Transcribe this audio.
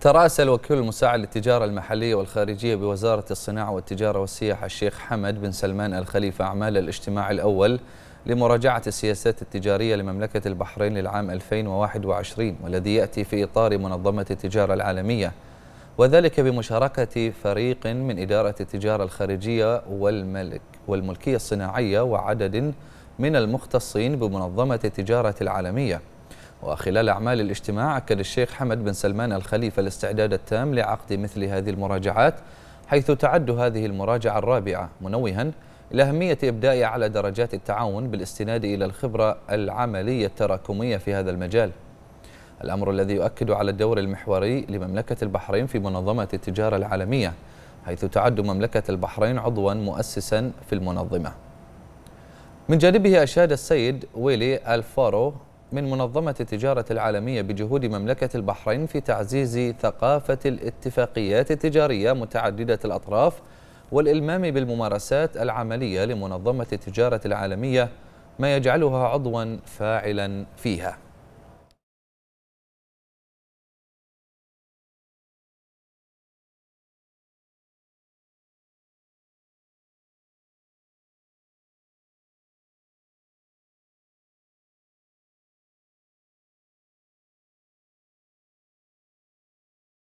تراسل وكيل المساعد للتجارة المحلية والخارجية بوزارة الصناعة والتجارة والسياحة الشيخ حمد بن سلمان الخليفة أعمال الاجتماع الأول لمراجعة السياسات التجارية لمملكة البحرين للعام 2021 والذي يأتي في إطار منظمة التجارة العالمية وذلك بمشاركة فريق من إدارة التجارة الخارجية والملك والملكية الصناعية وعدد من المختصين بمنظمة التجارة العالمية وخلال أعمال الاجتماع أكد الشيخ حمد بن سلمان الخليفة الاستعداد التام لعقد مثل هذه المراجعات حيث تعد هذه المراجعة الرابعة منوها لأهمية إبداء على درجات التعاون بالاستناد إلى الخبرة العملية التراكمية في هذا المجال الأمر الذي يؤكد على الدور المحوري لمملكة البحرين في منظمة التجارة العالمية حيث تعد مملكة البحرين عضوا مؤسسا في المنظمة من جانبه أشاد السيد ويلي الفارو من منظمة التجارة العالمية بجهود مملكة البحرين في تعزيز ثقافة الاتفاقيات التجارية متعددة الأطراف والإلمام بالممارسات العملية لمنظمة التجارة العالمية ما يجعلها عضوا فاعلا فيها